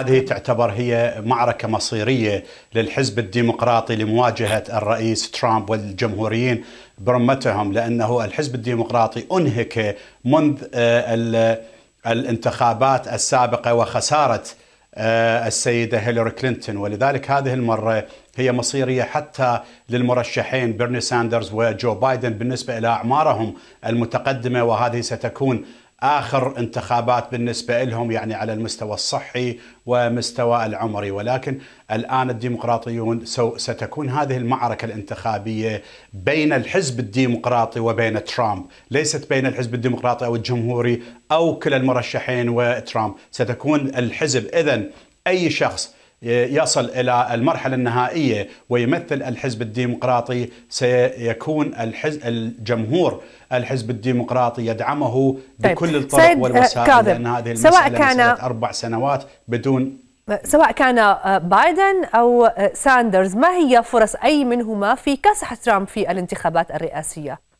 هذه تعتبر هي معركة مصيرية للحزب الديمقراطي لمواجهة الرئيس ترامب والجمهوريين برمتهم لأنه الحزب الديمقراطي أنهك منذ آه، الانتخابات السابقة وخسارة آه، السيدة هيلاري كلينتون ولذلك هذه المرة هي مصيرية حتى للمرشحين بيرني ساندرز وجو بايدن بالنسبة إلى أعمارهم المتقدمة وهذه ستكون اخر انتخابات بالنسبه لهم يعني على المستوى الصحي ومستوى العمري ولكن الان الديمقراطيون ستكون هذه المعركه الانتخابيه بين الحزب الديمقراطي وبين ترامب، ليست بين الحزب الديمقراطي او الجمهوري او كلا المرشحين وترامب، ستكون الحزب اذا اي شخص يصل إلى المرحلة النهائية ويمثل الحزب الديمقراطي سيكون الحزب الجمهور الحزب الديمقراطي يدعمه طيب. بكل الطرق آه، والوسائل لأن هذه المسألة سواء كان أربع سنوات بدون سواء كان آه، بايدن أو آه، ساندرز ما هي فرص أي منهما في كسح ترامب في الانتخابات الرئاسية؟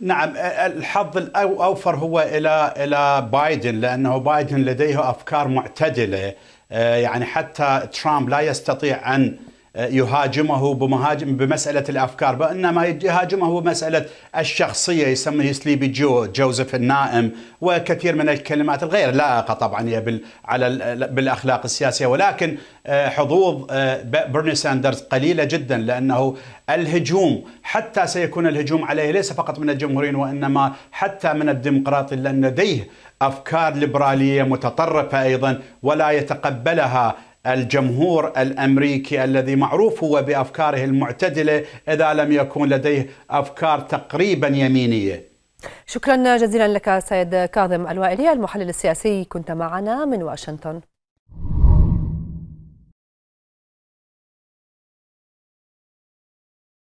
نعم الحظ الاوفر هو الى الى بايدن لانه بايدن لديه افكار معتدله يعني حتى ترامب لا يستطيع ان يهاجمه بمهاجم بمسألة الأفكار وإنما يهاجمه بمسألة الشخصية يسميه سليبي جو جوزف النائم وكثير من الكلمات الغير لائقة طبعا هي على بالأخلاق السياسية ولكن آه، حظوظ آه، برني ساندرز قليلة جدا لأنه الهجوم حتى سيكون الهجوم عليه ليس فقط من الجمهوريين وإنما حتى من الديمقراطي لأن لديه افكار ليبراليه متطرفه ايضا ولا يتقبلها الجمهور الامريكي الذي معروف هو بافكاره المعتدله اذا لم يكن لديه افكار تقريبا يمينيه. شكرا جزيلا لك سيد كاظم الوائلي المحلل السياسي كنت معنا من واشنطن.